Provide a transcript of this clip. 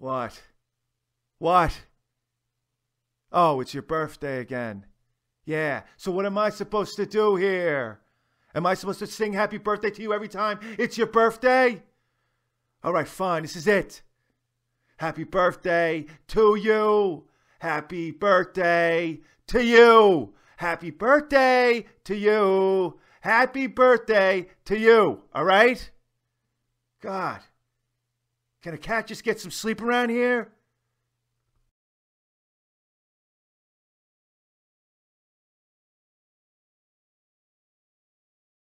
What? What? Oh, it's your birthday again. Yeah, so what am I supposed to do here? Am I supposed to sing happy birthday to you every time it's your birthday? All right, fine, this is it. Happy birthday to you. Happy birthday to you. Happy birthday to you. Happy birthday to you. All right? God. Can a cat just get some sleep around here?